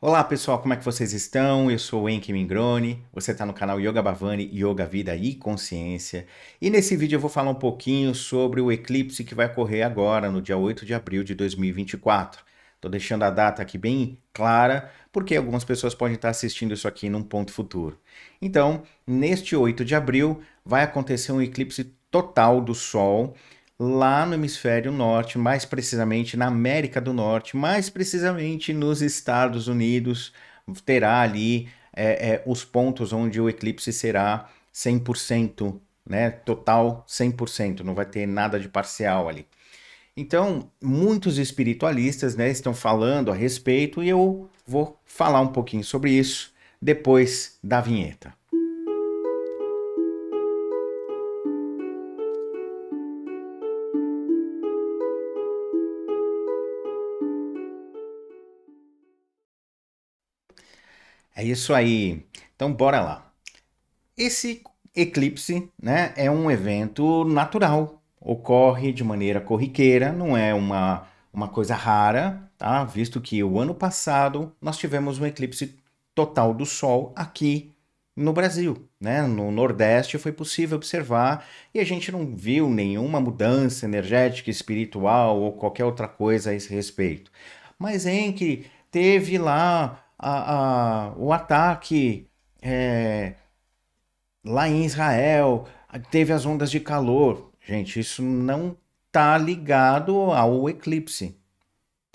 Olá pessoal, como é que vocês estão? Eu sou o Enki Mingroni, você está no canal Yoga Bhavani, Yoga Vida e Consciência. E nesse vídeo eu vou falar um pouquinho sobre o eclipse que vai ocorrer agora, no dia 8 de abril de 2024. Estou deixando a data aqui bem clara, porque algumas pessoas podem estar assistindo isso aqui num ponto futuro. Então, neste 8 de abril, vai acontecer um eclipse total do Sol, lá no hemisfério norte, mais precisamente na América do Norte, mais precisamente nos Estados Unidos, terá ali é, é, os pontos onde o eclipse será 100%, né? Total 100%, não vai ter nada de parcial ali. Então, muitos espiritualistas né, estão falando a respeito e eu vou falar um pouquinho sobre isso depois da vinheta. É isso aí. Então bora lá. Esse eclipse, né, é um evento natural. Ocorre de maneira corriqueira, não é uma uma coisa rara, tá? Visto que o ano passado nós tivemos um eclipse total do sol aqui no Brasil, né? No Nordeste foi possível observar e a gente não viu nenhuma mudança energética, espiritual ou qualquer outra coisa a esse respeito. Mas em que teve lá a, a, o ataque é, lá em Israel, teve as ondas de calor. Gente, isso não está ligado ao eclipse.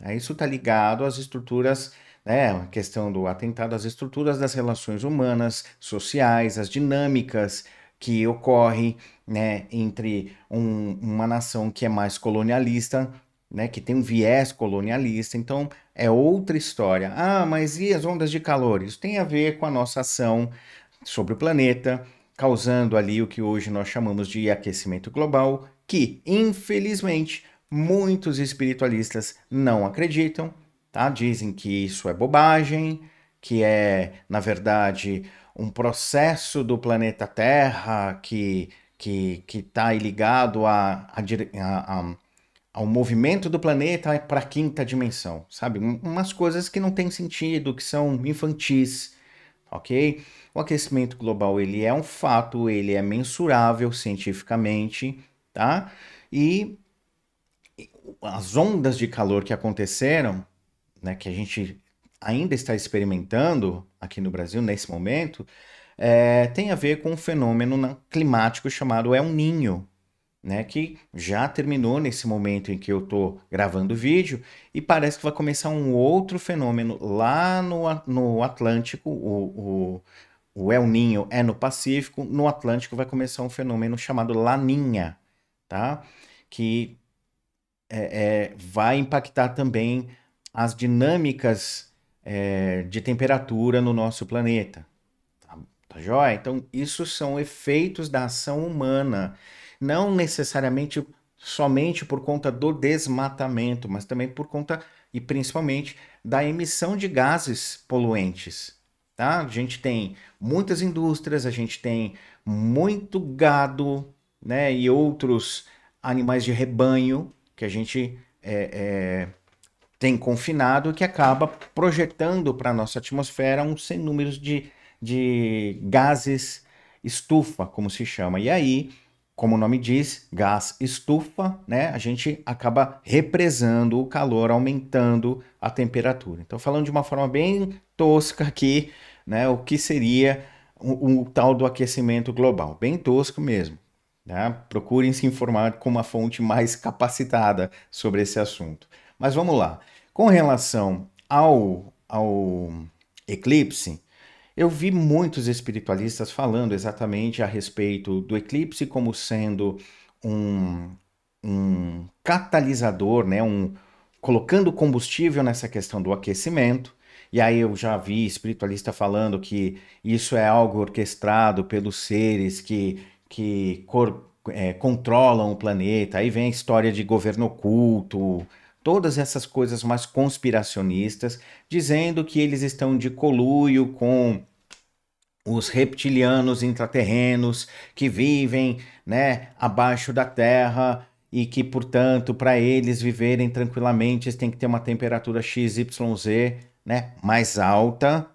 É, tá? Isso está ligado às estruturas, né, a questão do atentado, às estruturas das relações humanas, sociais, as dinâmicas que ocorrem né, entre um, uma nação que é mais colonialista né, que tem um viés colonialista. Então, é outra história. Ah, mas e as ondas de calor? Isso tem a ver com a nossa ação sobre o planeta, causando ali o que hoje nós chamamos de aquecimento global, que, infelizmente, muitos espiritualistas não acreditam, tá? Dizem que isso é bobagem, que é, na verdade, um processo do planeta Terra que que está ligado a, a, a, ao ah, movimento do planeta é para a quinta dimensão, sabe? Um, umas coisas que não têm sentido, que são infantis, ok? O aquecimento global ele é um fato, ele é mensurável cientificamente, tá? E as ondas de calor que aconteceram, né, que a gente ainda está experimentando aqui no Brasil nesse momento, é, tem a ver com um fenômeno climático chamado El Ninho, né, que já terminou nesse momento em que eu estou gravando o vídeo, e parece que vai começar um outro fenômeno lá no, no Atlântico, o, o, o El Ninho é no Pacífico, no Atlântico vai começar um fenômeno chamado Laninha, tá? que é, é, vai impactar também as dinâmicas é, de temperatura no nosso planeta. Tá, tá joia? Então, isso são efeitos da ação humana não necessariamente somente por conta do desmatamento, mas também por conta e principalmente da emissão de gases poluentes. Tá? A gente tem muitas indústrias, a gente tem muito gado né, e outros animais de rebanho que a gente é, é, tem confinado que acaba projetando para a nossa atmosfera um sem número de, de gases estufa, como se chama. E aí como o nome diz, gás estufa, né? A gente acaba represando o calor, aumentando a temperatura. Então, falando de uma forma bem tosca aqui, né? O que seria o, o tal do aquecimento global? Bem tosco mesmo. Né? Procurem se informar com uma fonte mais capacitada sobre esse assunto. Mas vamos lá. Com relação ao, ao eclipse, eu vi muitos espiritualistas falando exatamente a respeito do eclipse como sendo um, um catalisador, né? um, colocando combustível nessa questão do aquecimento. E aí eu já vi espiritualista falando que isso é algo orquestrado pelos seres que, que cor, é, controlam o planeta. Aí vem a história de governo oculto, todas essas coisas mais conspiracionistas, dizendo que eles estão de coluio com os reptilianos intraterrenos que vivem, né, abaixo da terra e que, portanto, para eles viverem tranquilamente, eles têm que ter uma temperatura XYZ, né, mais alta,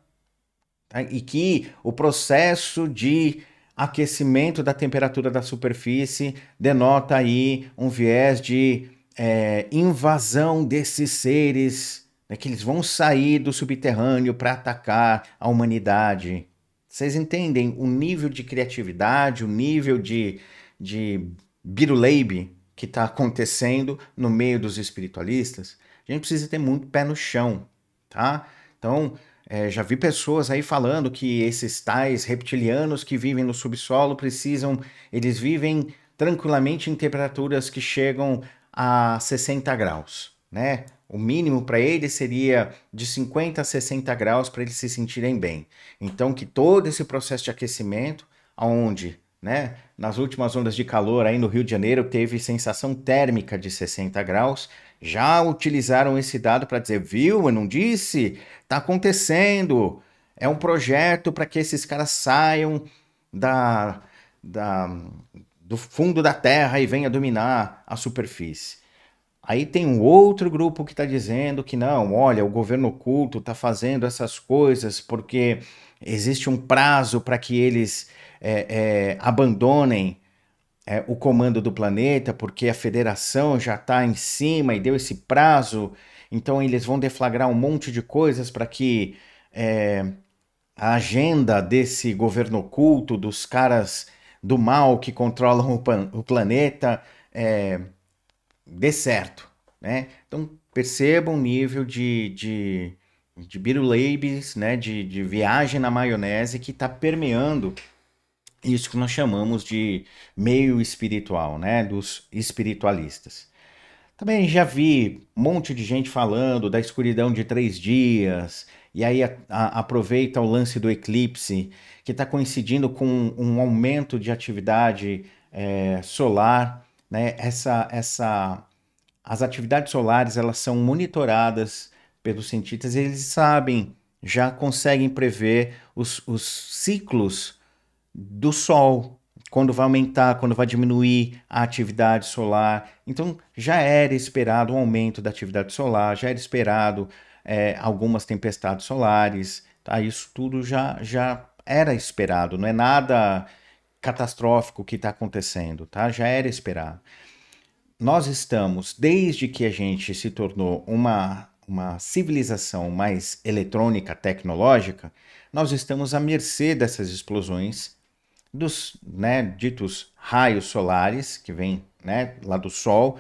tá? e que o processo de aquecimento da temperatura da superfície denota aí um viés de é, invasão desses seres, né, que eles vão sair do subterrâneo para atacar a humanidade. Vocês entendem o nível de criatividade, o nível de, de biruleibe que está acontecendo no meio dos espiritualistas? A gente precisa ter muito pé no chão, tá? Então, é, já vi pessoas aí falando que esses tais reptilianos que vivem no subsolo precisam, eles vivem tranquilamente em temperaturas que chegam a 60 graus, né? O mínimo para eles seria de 50 a 60 graus para eles se sentirem bem. Então que todo esse processo de aquecimento, aonde, né, nas últimas ondas de calor aí no Rio de Janeiro teve sensação térmica de 60 graus, já utilizaram esse dado para dizer, viu, eu não disse, tá acontecendo. É um projeto para que esses caras saiam da, da do fundo da terra e venha dominar a superfície. Aí tem um outro grupo que está dizendo que não, olha, o governo oculto está fazendo essas coisas porque existe um prazo para que eles é, é, abandonem é, o comando do planeta, porque a federação já está em cima e deu esse prazo, então eles vão deflagrar um monte de coisas para que é, a agenda desse governo oculto, dos caras do mal que controlam o, pan, o planeta é, dê certo. Né? Então percebam o nível de, de, de biruleibes, né? de, de viagem na maionese que está permeando isso que nós chamamos de meio espiritual, né? dos espiritualistas. Também já vi um monte de gente falando da escuridão de três dias, e aí a, a, aproveita o lance do eclipse, que está coincidindo com um aumento de atividade é, solar. Né? Essa, essa, as atividades solares elas são monitoradas pelos cientistas e eles sabem, já conseguem prever os, os ciclos do Sol, quando vai aumentar, quando vai diminuir a atividade solar. Então já era esperado um aumento da atividade solar, já era esperado é, algumas tempestades solares, tá? Isso tudo já, já era esperado, não é nada catastrófico que está acontecendo, tá? Já era esperado. Nós estamos, desde que a gente se tornou uma, uma civilização mais eletrônica, tecnológica, nós estamos à mercê dessas explosões, dos né, ditos raios solares que vêm né, lá do Sol,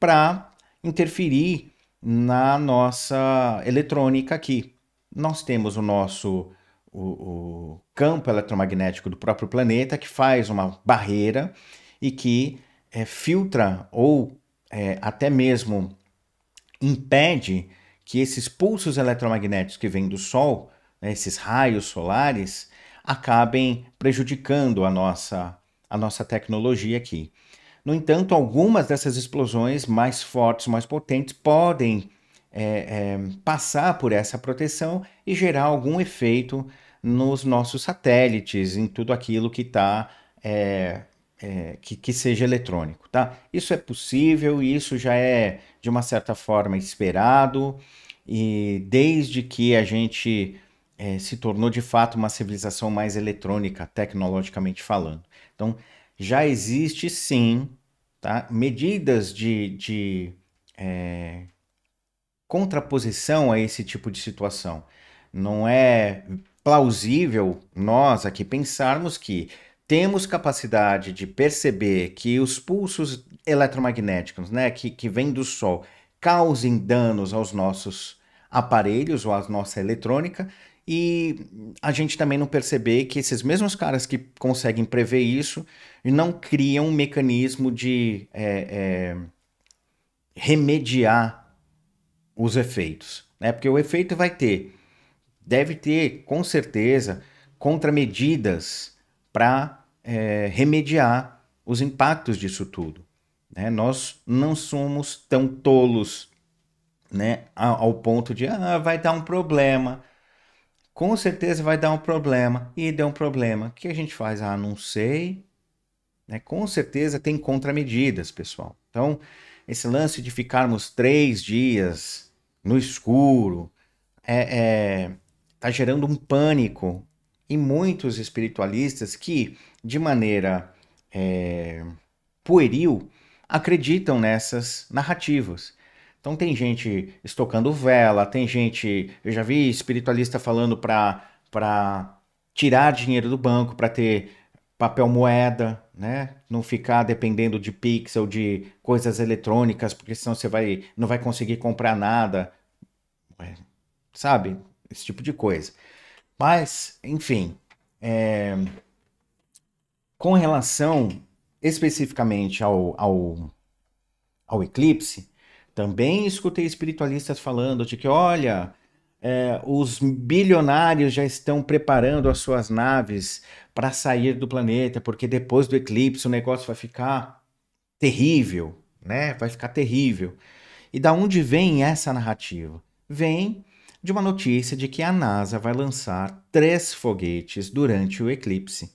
para interferir na nossa eletrônica aqui. Nós temos o nosso o, o campo eletromagnético do próprio planeta que faz uma barreira e que é, filtra ou é, até mesmo impede que esses pulsos eletromagnéticos que vêm do Sol, né, esses raios solares, acabem prejudicando a nossa, a nossa tecnologia aqui. No entanto, algumas dessas explosões mais fortes, mais potentes, podem é, é, passar por essa proteção e gerar algum efeito nos nossos satélites, em tudo aquilo que está. É, é, que, que seja eletrônico, tá? Isso é possível isso já é, de uma certa forma, esperado, e desde que a gente é, se tornou de fato uma civilização mais eletrônica, tecnologicamente falando. Então, já existe sim tá? medidas de, de é, contraposição a esse tipo de situação. Não é plausível nós aqui pensarmos que temos capacidade de perceber que os pulsos eletromagnéticos né, que, que vêm do Sol causem danos aos nossos aparelhos ou à nossa eletrônica e a gente também não perceber que esses mesmos caras que conseguem prever isso não criam um mecanismo de é, é, remediar os efeitos, né? Porque o efeito vai ter, deve ter com certeza contramedidas para é, remediar os impactos disso tudo. Né? Nós não somos tão tolos né, ao, ao ponto de ah, vai dar um problema com certeza vai dar um problema. E deu um problema. O que a gente faz? Ah, não sei. Né? Com certeza tem contramedidas, pessoal. Então, esse lance de ficarmos três dias no escuro é, é, tá gerando um pânico em muitos espiritualistas que, de maneira é, pueril, acreditam nessas narrativas. Então tem gente estocando vela, tem gente, eu já vi espiritualista falando para tirar dinheiro do banco, para ter papel moeda, né? Não ficar dependendo de pixel, de coisas eletrônicas, porque senão você vai não vai conseguir comprar nada. É, sabe? Esse tipo de coisa. Mas, enfim, é... com relação especificamente ao, ao, ao eclipse, também escutei espiritualistas falando de que, olha, é, os bilionários já estão preparando as suas naves para sair do planeta, porque depois do eclipse o negócio vai ficar terrível, né? Vai ficar terrível. E da onde vem essa narrativa? Vem de uma notícia de que a NASA vai lançar três foguetes durante o eclipse.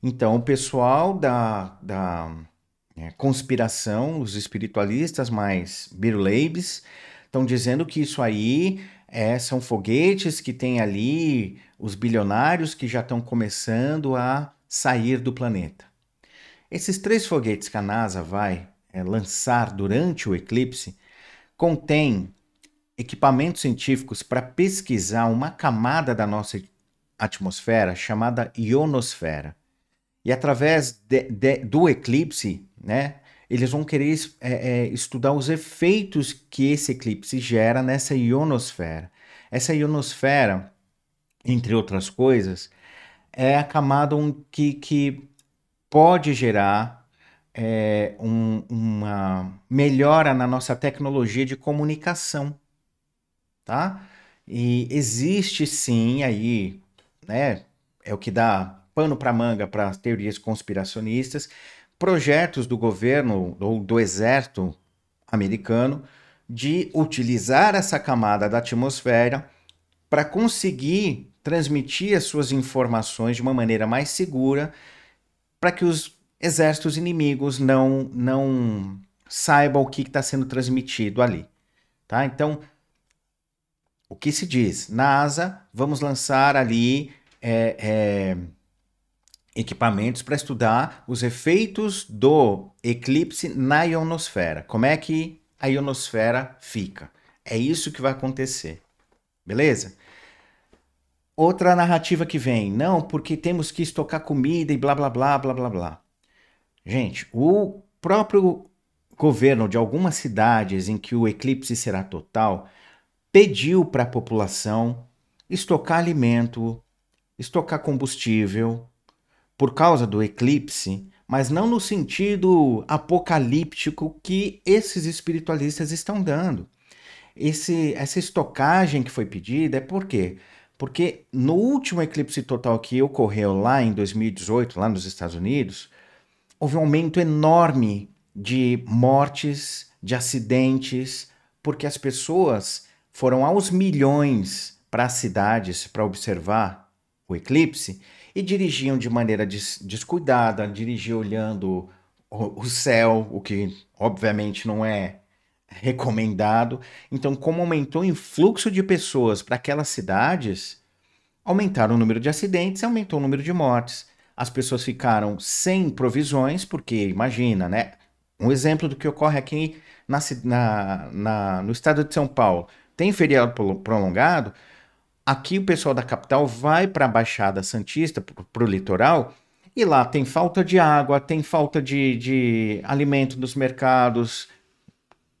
Então, o pessoal da, da é, conspiração, os espiritualistas mais Biruleibes estão dizendo que isso aí é, são foguetes que tem ali os bilionários que já estão começando a sair do planeta. Esses três foguetes que a NASA vai é, lançar durante o eclipse contêm equipamentos científicos para pesquisar uma camada da nossa atmosfera chamada ionosfera. E através de, de, do eclipse, né? Eles vão querer é, é, estudar os efeitos que esse eclipse gera nessa ionosfera. Essa ionosfera, entre outras coisas, é a camada que, que pode gerar é, um, uma melhora na nossa tecnologia de comunicação, tá? E existe sim aí, né? É o que dá pano para manga para teorias conspiracionistas, projetos do governo ou do exército americano de utilizar essa camada da atmosfera para conseguir transmitir as suas informações de uma maneira mais segura para que os exércitos inimigos não, não saibam o que está sendo transmitido ali. Tá? Então, o que se diz? NASA, vamos lançar ali é, é, equipamentos para estudar os efeitos do eclipse na ionosfera. Como é que a ionosfera fica? É isso que vai acontecer. Beleza? Outra narrativa que vem, não, porque temos que estocar comida e blá blá blá blá blá blá. Gente, o próprio governo de algumas cidades em que o eclipse será total pediu para a população estocar alimento, estocar combustível, por causa do eclipse, mas não no sentido apocalíptico que esses espiritualistas estão dando. Esse, essa estocagem que foi pedida é por quê? Porque no último eclipse total que ocorreu lá em 2018, lá nos Estados Unidos, houve um aumento enorme de mortes, de acidentes, porque as pessoas foram aos milhões para as cidades para observar o eclipse e dirigiam de maneira des descuidada, dirigiam olhando o céu, o que obviamente não é recomendado. Então, como aumentou o influxo de pessoas para aquelas cidades, aumentaram o número de acidentes e aumentou o número de mortes. As pessoas ficaram sem provisões, porque imagina, né? Um exemplo do que ocorre aqui na, na, na no estado de São Paulo. Tem feriado prolongado, Aqui o pessoal da capital vai para a Baixada Santista, para o litoral, e lá tem falta de água, tem falta de, de alimento nos mercados.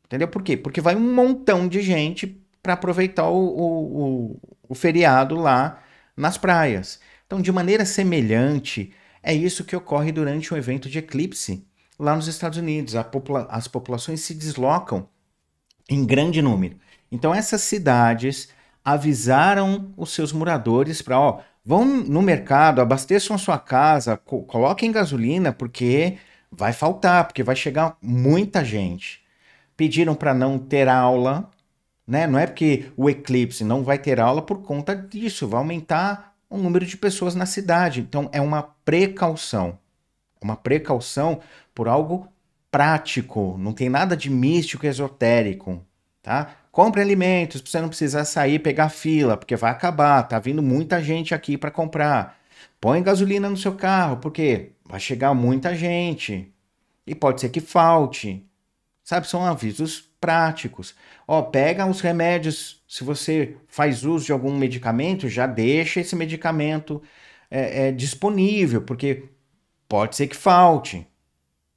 Entendeu por quê? Porque vai um montão de gente para aproveitar o, o, o feriado lá nas praias. Então, de maneira semelhante, é isso que ocorre durante um evento de eclipse lá nos Estados Unidos. Popula as populações se deslocam em grande número. Então, essas cidades avisaram os seus moradores para, ó, vão no mercado, abasteçam a sua casa, co coloquem gasolina, porque vai faltar, porque vai chegar muita gente. Pediram para não ter aula, né? Não é porque o eclipse não vai ter aula por conta disso, vai aumentar o número de pessoas na cidade. Então é uma precaução. É uma precaução por algo prático, não tem nada de místico e esotérico, tá? Compre alimentos para você não precisar sair e pegar fila, porque vai acabar, tá vindo muita gente aqui para comprar. Põe gasolina no seu carro, porque vai chegar muita gente e pode ser que falte. Sabe, são avisos práticos. Ó, pega os remédios. Se você faz uso de algum medicamento, já deixa esse medicamento é, é, disponível, porque pode ser que falte.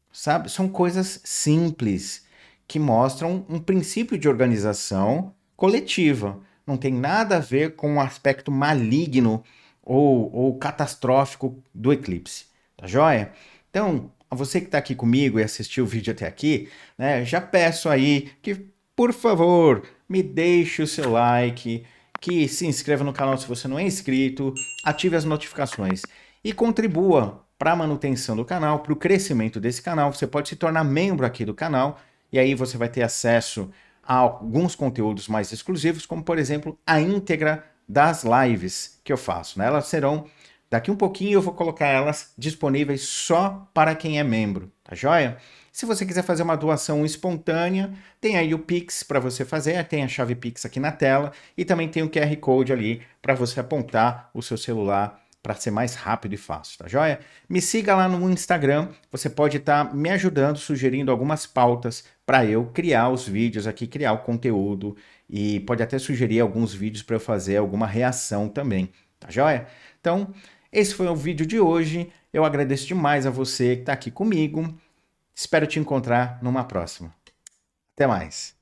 Sabe, são coisas simples que mostram um princípio de organização coletiva. Não tem nada a ver com o aspecto maligno ou, ou catastrófico do eclipse. Tá joia? Então, a você que está aqui comigo e assistiu o vídeo até aqui, né, já peço aí que, por favor, me deixe o seu like, que se inscreva no canal se você não é inscrito, ative as notificações e contribua para a manutenção do canal, para o crescimento desse canal. Você pode se tornar membro aqui do canal e aí você vai ter acesso a alguns conteúdos mais exclusivos, como por exemplo a íntegra das lives que eu faço. Né? Elas serão, daqui um pouquinho eu vou colocar elas disponíveis só para quem é membro, tá joia? Se você quiser fazer uma doação espontânea, tem aí o Pix para você fazer, tem a chave Pix aqui na tela e também tem o QR Code ali para você apontar o seu celular para ser mais rápido e fácil, tá joia? Me siga lá no Instagram, você pode estar tá me ajudando, sugerindo algumas pautas para eu criar os vídeos aqui, criar o conteúdo e pode até sugerir alguns vídeos para eu fazer alguma reação também, tá joia? Então, esse foi o vídeo de hoje. Eu agradeço demais a você que está aqui comigo. Espero te encontrar numa próxima. Até mais!